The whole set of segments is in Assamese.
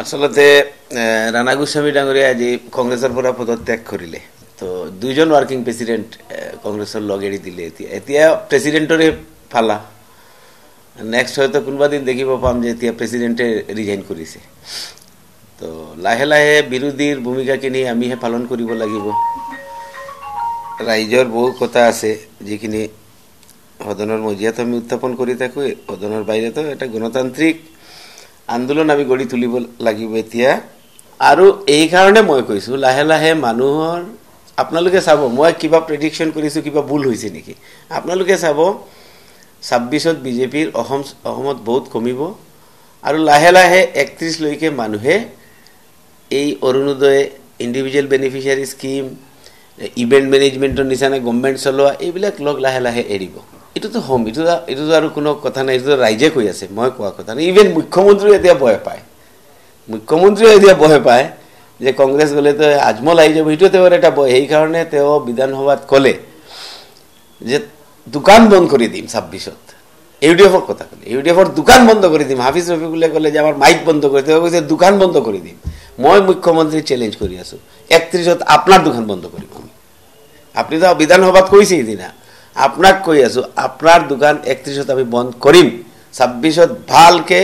আচলতে ৰাণা গোস্বামী ডাঙৰীয়া আজি কংগ্ৰেছৰ পৰা পদত্যাগ কৰিলে তো দুজন ৱৰ্কিং প্ৰেচিডেণ্ট কংগ্ৰেছৰ লগ এৰি দিলে এতিয়া এতিয়া প্ৰেচিডেণ্টৰে ফালা নেক্সট হয়তো কোনোবা দিন দেখিব পাম যে এতিয়া প্ৰেচিডেণ্টে ৰিজাইন কৰিছে তো লাহে লাহে বিৰোধীৰ ভূমিকাখিনি আমিহে পালন কৰিব লাগিব ৰাইজৰ বহু কথা আছে যিখিনি সদনৰ মজিয়াত আমি উত্থাপন কৰি থাকোঁ সদনৰ বাহিৰেতো এটা গণতান্ত্ৰিক আন্দোলন আমি গঢ়ি তুলিব লাগিব এতিয়া আৰু এইকাৰণে মই কৈছোঁ লাহে লাহে মানুহৰ আপোনালোকে চাব মই কিবা প্ৰেডিকশ্যন কৰিছোঁ কিবা ভুল হৈছে নেকি আপোনালোকে চাব ছাব্বিছত বিজেপিৰ অসম অসমত বহুত কমিব আৰু লাহে লাহে একত্ৰিছলৈকে মানুহে এই Arunodoi individual beneficiary scheme event মেনেজমেণ্টৰ নিচিনা গভমেণ্ট চলোৱা এইবিলাক লগ লাহে লাহে এৰিব এইটোতো হ'ম এইটো এইটোতো আৰু কোনো কথা নাই এইটোতো ৰাইজে কৈ আছে মই কোৱা কথা নাই ইভেন মুখ্যমন্ত্ৰীয়ে এতিয়া ভয় পায় মুখ্যমন্ত্ৰীয়ে এতিয়া ভয় পায় যে কংগ্ৰেছ গ'লেতো আজমল আহি যাব সেইটো তেওঁৰ এটা ভয় সেইকাৰণে তেওঁ বিধানসভাত ক'লে যে দোকান বন্ধ কৰি দিম ছাব্বিছত ইউ ডি এফৰ কথা ক'লে ইউ ডি এফৰ দোকান বন্ধ কৰি দিম হাফিজ ৰফিকুলে ক'লে যে আমাৰ মাইক বন্ধ কৰি তেওঁ কৈছে দোকান বন্ধ কৰি দিম মই মুখ্যমন্ত্ৰী চেলেঞ্জ কৰি আছোঁ একত্ৰিছত আপোনাৰ দোকান বন্ধ কৰিম আমি আপুনিতো বিধানসভাত কৈছে সিদিনা আপোনাক কৈ আছো আপোনাৰ দোকান একত্ৰিছত আমি বন্ধ কৰিম ছাব্বিছত ভালকে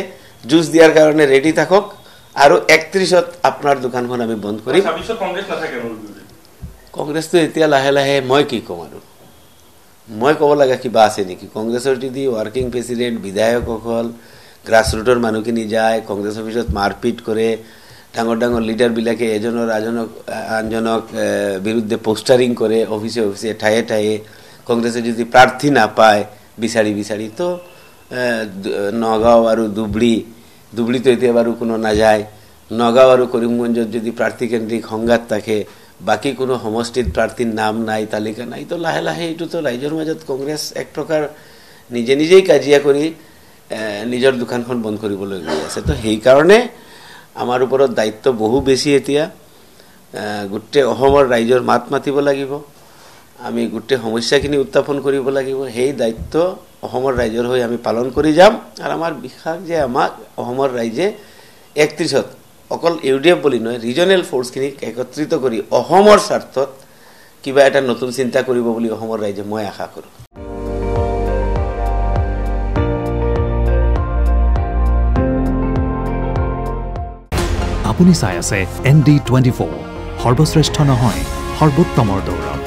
জুচ দিয়াৰ কাৰণে ৰেডি থাকক আৰু একত্ৰিছত আপোনাৰ দোকানখন আমি বন্ধ কৰিম কংগ্ৰেস তো এতিয়া লাহে লাহে মই কি কম আৰু মই কব লগা কিবা আছে নেকি কংগ্ৰেছৰ যদি ৱৰ্কিং প্ৰেসিডেন্ট বিধায়কসকল গ্ৰাছৰুটৰ মানুহখিনি যায় কংগ্ৰেছ অফিচত মাৰপিট কৰে ডাঙৰ ডাঙৰ লিডাৰবিলাকে এজনৰ এজনেৰ আজনক আনজনক বিৰুদ্ধে পষ্টাৰিং কৰে অফিচে অফিচে ঠায়ে ঠায়ে কংগ্ৰেছে যদি প্ৰাৰ্থী নাপায় বিচাৰি বিচাৰি তো নগাঁও আৰু ডুবুৰী ডুবুৰীটো এতিয়া বাৰু কোনো নাযায় নগাঁও আৰু কৰিমগঞ্জত যদি প্ৰাৰ্থীকেন্দ্ৰিক সংঘাত থাকে বাকী কোনো সমষ্টিত প্ৰাৰ্থীৰ নাম নাই তালিকা নাই তো লাহে লাহে এইটোতো ৰাইজৰ মাজত কংগ্ৰেছ এক প্ৰকাৰ নিজে নিজেই কাজিয়া কৰি নিজৰ দোকানখন বন্ধ কৰিবলৈ গৈ আছে তো সেইকাৰণে আমাৰ ওপৰত দায়িত্ব বহু বেছি এতিয়া গোটেই অসমৰ ৰাইজৰ মাত মাতিব লাগিব আমি গোটেই সমস্যাখিনি উত্থাপন কৰিব লাগিব সেই দায়িত্ব অসমৰ ৰাইজৰ হৈ আমি পালন কৰি যাম আৰু আমাৰ বিশ্বাস যে আমাক অসমৰ ৰাইজে একত্ৰিছত অকল ইউ ডি এফ বুলি নহয় ৰিজনেল ফ'ৰ্চখিনিক একত্ৰিত কৰি অসমৰ স্বাৰ্থত কিবা এটা নতুন চিন্তা কৰিব বুলি অসমৰ ৰাইজে মই আশা কৰোঁ আপুনি চাই আছে এন ডি টুৱেণ্টি ফ'ৰ সৰ্বশ্ৰেষ্ঠ নহয় সৰ্বোত্তমৰ দৌৰা